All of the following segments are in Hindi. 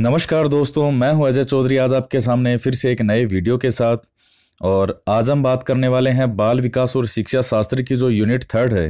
नमस्कार दोस्तों मैं हूं अजय चौधरी आज आपके सामने फिर से एक नए वीडियो के साथ और आज हम बात करने वाले हैं बाल विकास और शिक्षा शास्त्र की जो यूनिट थर्ड है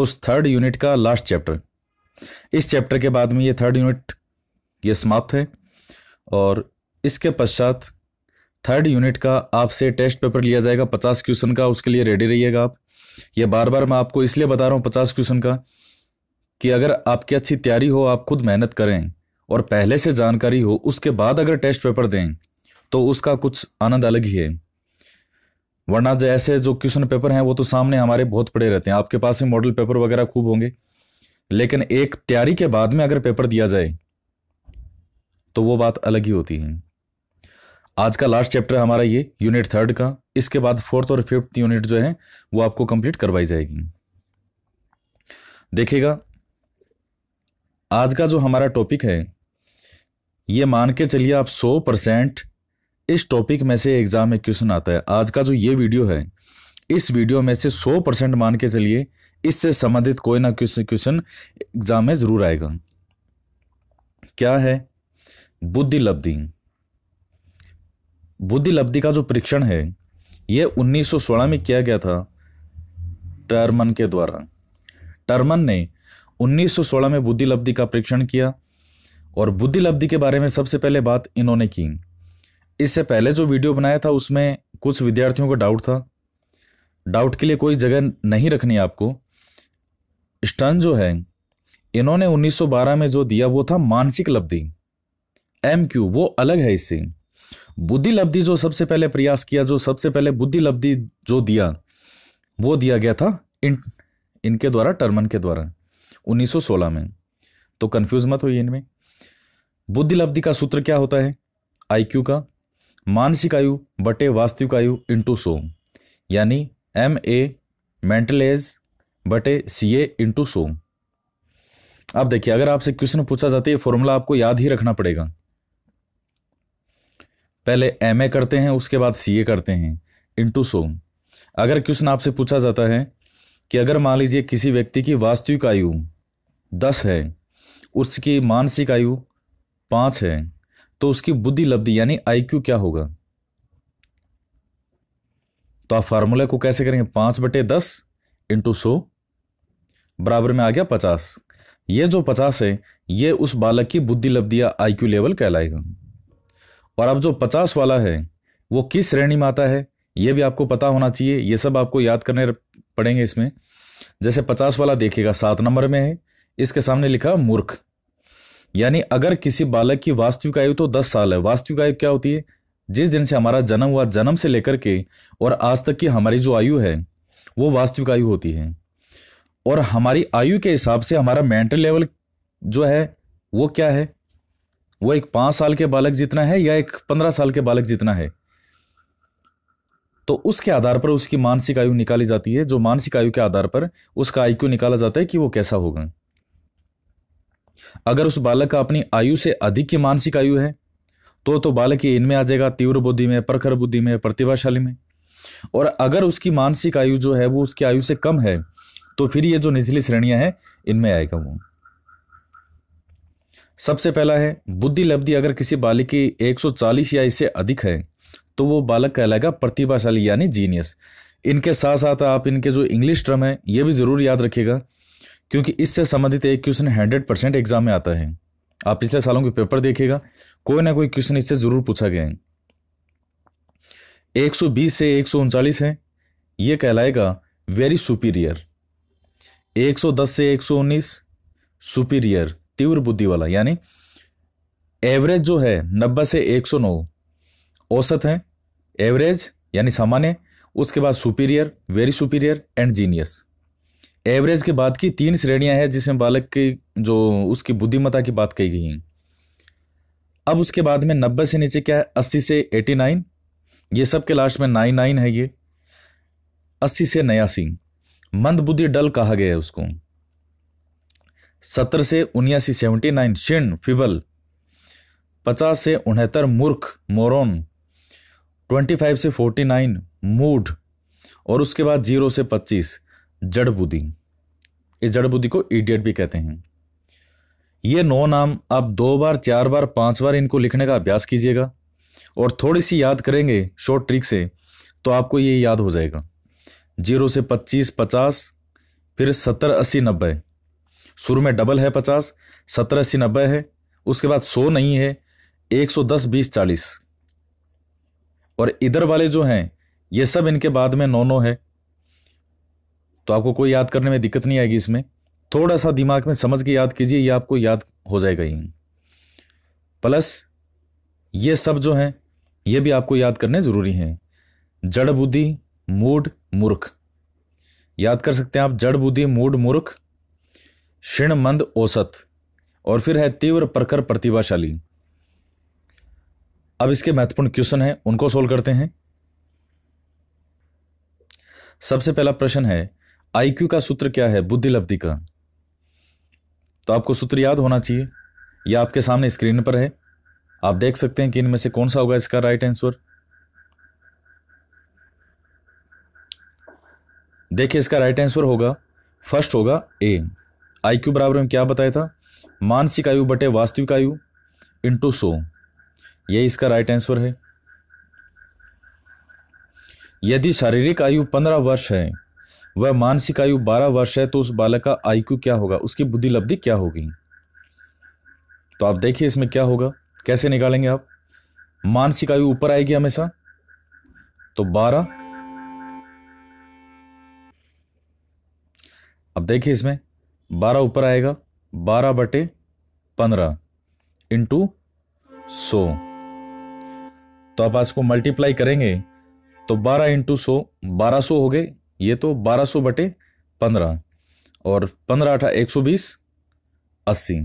उस थर्ड यूनिट का लास्ट चैप्टर इस चैप्टर के बाद में ये थर्ड यूनिट ये समाप्त है और इसके पश्चात थर्ड यूनिट का आपसे टेस्ट पेपर लिया जाएगा पचास क्वेश्चन का उसके लिए रेडी रहिएगा आप ये बार बार मैं आपको इसलिए बता रहा हूँ पचास क्वेश्चन का कि अगर आपकी अच्छी तैयारी हो आप खुद मेहनत करें और पहले से जानकारी हो उसके बाद अगर टेस्ट पेपर दें तो उसका कुछ आनंद अलग ही है वरना जो ऐसे जो क्वेश्चन पेपर हैं वो तो सामने हमारे बहुत पड़े रहते हैं आपके पास ही मॉडल पेपर वगैरह खूब होंगे लेकिन एक तैयारी के बाद में अगर पेपर दिया जाए तो वो बात अलग ही होती है आज का लास्ट चैप्टर हमारा ये यूनिट थर्ड का इसके बाद फोर्थ और फिफ्थ यूनिट जो है वो आपको कंप्लीट करवाई जाएगी देखिएगा आज का जो हमारा टॉपिक है ये मान के चलिए आप सौ परसेंट इस टॉपिक में से एग्ज़ाम में क्वेश्चन आता है आज का जो ये वीडियो है इस वीडियो में से सौ परसेंट मान के चलिए इससे संबंधित कोई ना क्वेश्चन क्वेश्चन एग्ज़ाम में ज़रूर आएगा क्या है बुद्धि लब्धि बुद्धि लब्धि का जो परीक्षण है यह उन्नीस में किया गया था टर्मन के द्वारा टर्मन ने 1916 में बुद्धि लब्धि का परीक्षण किया और बुद्धि लब्धि के बारे में सबसे पहले बात इन्होंने की इससे पहले जो वीडियो बनाया था उसमें कुछ विद्यार्थियों का डाउट था डाउट के लिए कोई जगह नहीं रखनी आपको स्टन जो है इन्होंने 1912 में जो दिया वो था मानसिक लब्धि एम क्यू वो अलग है इससे बुद्धि लब्धि जो सबसे पहले प्रयास किया जो सबसे पहले बुद्धि लब्धि जो दिया वो दिया गया था इन इनके द्वारा टर्मन के द्वारा 1916 में तो कंफ्यूज मत होइए इनमें बुद्धि लब्धि का सूत्र क्या होता है आईक्यू का मानसिक आयु बटे वास्तविक आयु इंटू सोम यानी एम ए मेंटल एज बटे सी ए इंटू सोम अब देखिए अगर आपसे क्वेश्चन पूछा जाता है फॉर्मूला आपको याद ही रखना पड़ेगा पहले एम ए करते हैं उसके बाद सी ए करते हैं इंटू सोम अगर क्वेश्चन आपसे पूछा जाता है कि अगर मान लीजिए किसी व्यक्ति की वास्तविक आयु दस है उसकी मानसिक आयु पांच है तो उसकी बुद्धि लब्धि यानी आईक्यू क्या होगा तो आप फार्मूले को कैसे करेंगे पांच बटे दस इंटू सो बराबर में आ गया पचास ये जो पचास है ये उस बालक की बुद्धि लब्धि या आईक्यू लेवल कहलाएगा और अब जो पचास वाला है वो किस श्रेणी में आता है ये भी आपको पता होना चाहिए ये सब आपको याद करने पड़ेंगे इसमें जैसे पचास वाला देखिएगा सात नंबर में है इसके सामने लिखा मूर्ख यानी अगर किसी बालक की वास्तविक आयु तो दस साल है वास्तविक आयु क्या होती है जिस दिन से हमारा जन्म हुआ जन्म से लेकर के और आज तक की हमारी जो आयु है वो वास्तविक आयु होती है और हमारी आयु के हिसाब से हमारा मेंटल लेवल जो है वो क्या है वो एक पांच साल के बालक जितना है या एक पंद्रह साल के बालक जितना है तो उसके आधार पर उसकी मानसिक आयु निकाली जाती है जो मानसिक आयु के आधार पर उसका आईक्यू निकाला जाता है कि वो कैसा होगा अगर उस बालक का अपनी आयु से अधिक की मानसिक आयु है तो तो बालक ही इनमें आ जाएगा तीव्र बुद्धि में प्रखर बुद्धि में प्रतिभाशाली में और अगर उसकी मानसिक आयु जो है वो उसकी आयु से कम है तो फिर ये जो निचली श्रेणियां हैं इनमें आएगा वो सबसे पहला है बुद्धि लब्धि अगर किसी बालक की 140 या इससे अधिक है तो वो बालक कहलाएगा प्रतिभाशाली यानी जीनियस इनके साथ साथ आप इनके जो इंग्लिश टर्म है ये भी ज़रूर याद रखिएगा क्योंकि इससे संबंधित एक क्वेश्चन हंड्रेड परसेंट एग्जाम में आता है आप पिछले सालों के पेपर देखेगा कोई ना कोई क्वेश्चन इससे ज़रूर पूछा गया है 120 से एक है यह कहलाएगा वेरी सुपीरियर 110 से 119 सुपीरियर तीव्र बुद्धि वाला यानी एवरेज जो है 90 से 109 औसत है एवरेज यानी सामान्य उसके बाद superior very superior and genius average के बाद की तीन श्रेणियां हैं जिसमें बालक की जो उसकी बुद्धिमता की बात कही गई है अब उसके बाद में नब्बे से नीचे क्या है अस्सी से एटी नाइन ये सब के लास्ट में नाइन नाइन है ये अस्सी से नयासी मंद बुद्धि डल कहा गया है उसको सत्तर से उन्यासी सेवेंटी नाइन शिण फिबल पचास से उनहत्तर मूर्ख मोरोन ट्वेंटी फाइव से फोर्टी नाइन मूड और उसके बाद जीरो से पच्चीस जड़ बुद्धि इस जड़ बुद्धि को इडियट भी कहते हैं ये नौ नाम आप दो बार चार बार पांच बार इनको लिखने का अभ्यास कीजिएगा और थोड़ी सी याद करेंगे शॉर्ट ट्रिक से तो आपको ये याद हो जाएगा जीरो से पच्चीस पचास फिर सत्तर अस्सी नब्बे शुरू में डबल है पचास सत्तर अस्सी नब्बे है उसके बाद सौ नहीं है एक सौ दस बीस चालीस और इधर वाले जो हैं ये सब इनके बाद में नौ नौ है तो आपको कोई याद करने में दिक्कत नहीं आएगी इसमें थोड़ा सा दिमाग में समझ के याद कीजिए यह आपको याद हो जाएगा ही प्लस ये सब जो हैं ये भी आपको याद करने ज़रूरी हैं जड़ बुद्धि मूड मूर्ख याद कर सकते हैं आप जड़ बुद्धि मूड मूर्ख क्षण मंद औसत और फिर है तीव्र प्रखर प्रतिभाशाली अब इसके महत्वपूर्ण क्वेश्चन हैं उनको सोल्व करते हैं सबसे पहला प्रश्न है आईक्यू का सूत्र क्या है बुद्धि लब्धि का तो आपको सूत्र याद होना चाहिए यह आपके सामने स्क्रीन पर है आप देख सकते हैं कि इनमें से कौन सा होगा इसका राइट आंसर देखिए इसका राइट आंसर होगा फर्स्ट होगा ए आईक्यू बराबर में क्या बताया था मानसिक आयु बटे वास्तविक आयु इंटू सो यही इसका राइट आंसर है यदि शारीरिक आयु पंद्रह वर्ष है वह मानसिक आयु बारह वर्ष है तो उस बालक का आईक्यू क्या होगा उसकी बुद्धि लब्धि क्या होगी तो आप देखिए इसमें क्या होगा कैसे निकालेंगे आप मानसिक आयु ऊपर आएगी हमेशा तो बारह अब देखिए इसमें बारह ऊपर आएगा बारह बटे पंद्रह इंटू सो तो आप इसको मल्टीप्लाई करेंगे तो बारह इंटू सो बारह सो हो गए ये तो 1200 बटे पंद्रह और पंद्रह अठा एक सौ बीस अस्सी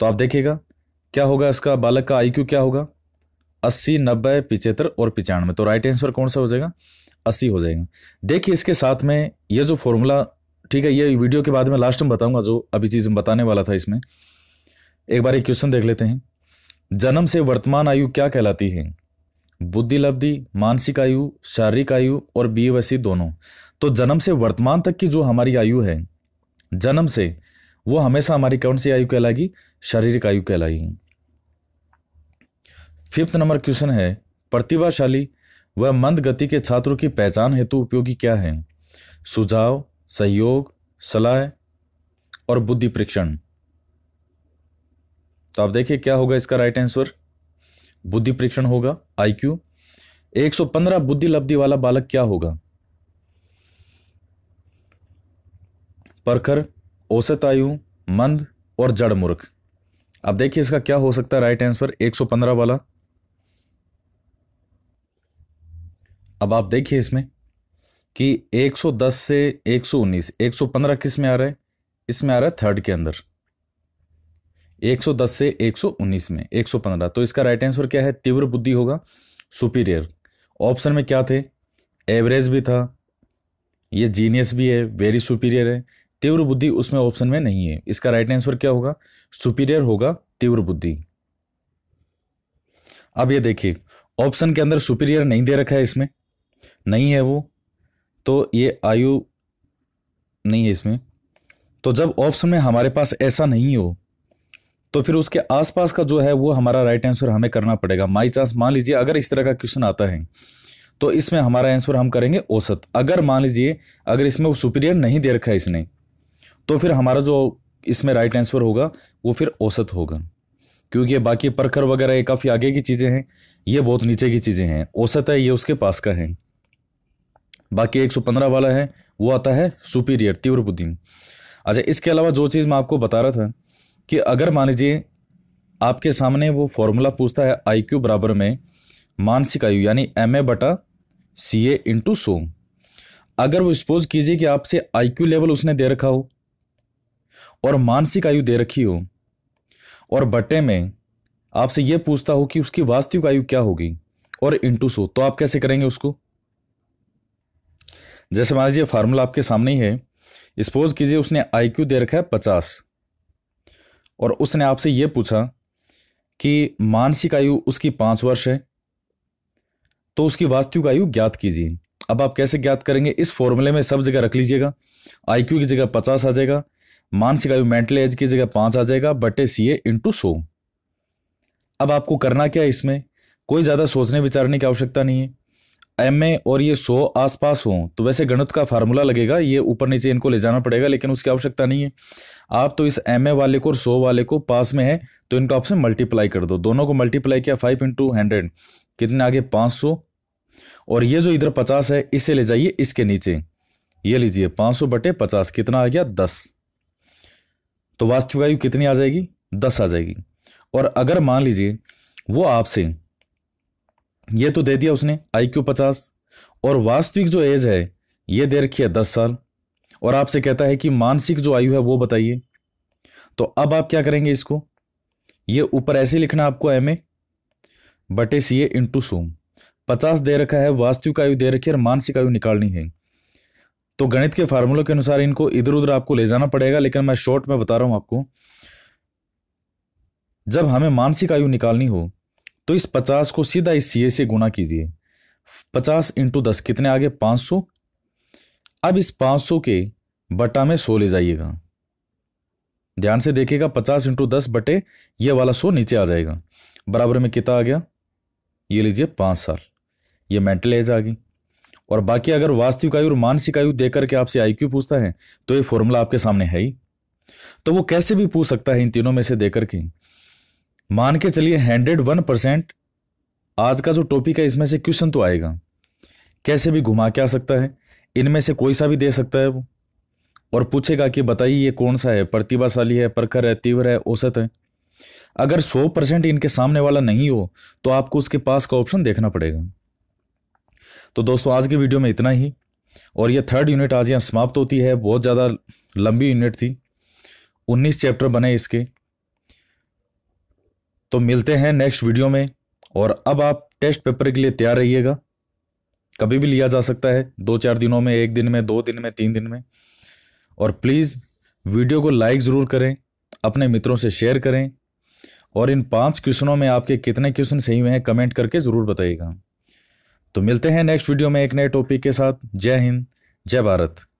तो आप देखिएगा क्या होगा इसका बालक का आईक्यू क्या होगा अस्सी नब्बे पिचहत्तर और पिचानवे तो राइट आंसर कौन सा हो जाएगा अस्सी हो जाएगा देखिए इसके साथ में ये जो फॉर्मूला ठीक है ये वीडियो के बाद में लास्ट में बताऊंगा जो अभी चीज़ बताने वाला था इसमें एक बार एक क्वेश्चन देख लेते हैं जन्म से वर्तमान आयु क्या कहलाती है बुद्धि लब्धि मानसिक आयु शारीरिक आयु और बीवसी दोनों तो जन्म से वर्तमान तक की जो हमारी आयु है जन्म से वो हमेशा हमारी कौन सी आयु कहलाएगी शारीरिक आयु कहलाएगी फिफ्थ नंबर क्वेश्चन है प्रतिभाशाली व मंद गति के छात्रों की पहचान हेतु उपयोगी क्या है सुझाव सहयोग सलाह और बुद्धि परीक्षण तो आप देखिए क्या होगा इसका राइट आंसर बुद्धि परीक्षण होगा आईक्यू 115 बुद्धि लब्धि वाला बालक क्या होगा परखर औसत आयु मंद और जड़ मूर्ख अब देखिए इसका क्या हो सकता है राइट आंसर 115 वाला अब आप देखिए इसमें कि 110 से 119 115 किस में आ रहा है इसमें आ रहा है थर्ड के अंदर 110 से 119 में 115 तो इसका राइट आंसर क्या है तीव्र बुद्धि होगा सुपीरियर ऑप्शन में क्या थे एवरेज भी था ये जीनियस भी है वेरी सुपीरियर है तीव्र बुद्धि उसमें ऑप्शन में नहीं है इसका राइट आंसर क्या होगा सुपीरियर होगा तीव्र बुद्धि अब ये देखिए ऑप्शन के अंदर सुपीरियर नहीं दे रखा है इसमें नहीं है वो तो ये आयु नहीं है इसमें तो जब ऑप्शन में हमारे पास ऐसा नहीं हो तो फिर उसके आसपास का जो है वो हमारा राइट आंसर हमें करना पड़ेगा माई चांस मान लीजिए अगर इस तरह का क्वेश्चन आता है तो इसमें हमारा आंसर हम करेंगे औसत अगर मान लीजिए अगर इसमें वो सुपीरियर नहीं दे रखा है इसने तो फिर हमारा जो इसमें राइट आंसर होगा वो फिर औसत होगा क्योंकि बाकी परखर वगैरह ये काफ़ी आगे की चीज़ें हैं ये बहुत नीचे की चीज़ें हैं औसत है ये उसके पास का है बाकी 115 वाला है वो आता है सुपीरियर तीव्र बुद्धि अच्छा इसके अलावा जो चीज़ मैं आपको बता रहा था कि अगर मान लीजिए आपके सामने वो फॉर्मूला पूछता है आई क्यू बराबर में मानसिक आयु यानी एम ए बटा सी ए इंटू सो अगर वो सपोज कीजिए कि आपसे आई क्यू लेवल उसने दे रखा हो और मानसिक आयु दे रखी हो और बटे में आपसे ये पूछता हो कि उसकी वास्तविक आयु क्या होगी और इंटू सो तो आप कैसे करेंगे उसको जैसे मान लीजिए फार्मूला आपके सामने ही है सपोज कीजिए उसने आई क्यू दे रखा है पचास और उसने आपसे ये पूछा कि मानसिक आयु उसकी पाँच वर्ष है तो उसकी वास्तविक आयु ज्ञात कीजिए अब आप कैसे ज्ञात करेंगे इस फॉर्मूले में सब जगह रख लीजिएगा आईक्यू की जगह पचास आ जाएगा मानसिक आयु मेंटल एज की जगह पाँच आ जाएगा बटे सी ए इंटू सो अब आपको करना क्या है इसमें कोई ज़्यादा सोचने विचारने की आवश्यकता नहीं है एम ए और ये सो आसपास हो तो वैसे गणित का फार्मूला लगेगा ये ऊपर नीचे इनको ले जाना पड़ेगा लेकिन उसकी आवश्यकता नहीं है आप तो इस एम ए वाले को और सो वाले को पास में है तो इनको आपसे मल्टीप्लाई कर दो दोनों को मल्टीप्लाई किया फाइव इंटू हंड्रेड कितने आगे पाँच सौ और ये जो इधर पचास है इसे ले जाइए इसके नीचे ये लीजिए पाँच सौ बटे पचास कितना आ गया दस तो वास्तविक आयु कितनी आ जाएगी दस आ जाएगी और अगर मान लीजिए वो आपसे ये तो दे दिया उसने आई क्यू पचास और वास्तविक जो एज है ये दे रखी है दस साल और आपसे कहता है कि मानसिक जो आयु है वो बताइए तो अब आप क्या करेंगे इसको ये ऊपर ऐसे लिखना आपको एम ए बटे सी ए इंटू सोम पचास दे रखा है वास्तविक आयु दे रखी है और मानसिक आयु निकालनी है तो गणित के फार्मूलों के अनुसार इनको इधर उधर आपको ले जाना पड़ेगा लेकिन मैं शॉर्ट में बता रहा हूं आपको जब हमें मानसिक आयु निकालनी हो तो इस पचास को सीधा इस सी से गुना कीजिए पचास इंटू दस कितने आगे पाँच सौ अब इस पाँच सौ के बटा में सो ले जाइएगा ध्यान से देखिएगा पचास इंटू दस बटे ये वाला सो नीचे आ जाएगा बराबर में कितना आ गया ये लीजिए पाँच साल ये मेंटल एज आ गई और बाकी अगर वास्तविक आयु और मानसिक आयु दे करके आपसे आई क्यू पूछता है तो ये फॉर्मूला आपके सामने है ही तो वो कैसे भी पूछ सकता है इन तीनों में से देकर के मान के चलिए हंड्रेड वन परसेंट आज का जो टॉपिक है इसमें से क्वेश्चन तो आएगा कैसे भी घुमा के आ सकता है इनमें से कोई सा भी दे सकता है वो और पूछेगा कि बताइए ये कौन सा है प्रतिभाशाली है प्रखर है तीव्र है औसत है अगर सौ परसेंट इनके सामने वाला नहीं हो तो आपको उसके पास का ऑप्शन देखना पड़ेगा तो दोस्तों आज की वीडियो में इतना ही और यह थर्ड यूनिट आज यहाँ समाप्त होती है बहुत ज़्यादा लंबी यूनिट थी उन्नीस चैप्टर बने इसके तो मिलते हैं नेक्स्ट वीडियो में और अब आप टेस्ट पेपर के लिए तैयार रहिएगा कभी भी लिया जा सकता है दो चार दिनों में एक दिन में दो दिन में तीन दिन में और प्लीज़ वीडियो को लाइक ज़रूर करें अपने मित्रों से शेयर करें और इन पांच क्वेश्चनों में आपके कितने क्वेश्चन सही हुए हैं कमेंट करके ज़रूर बताइएगा तो मिलते हैं नेक्स्ट वीडियो में एक नए टॉपिक के साथ जय हिंद जय भारत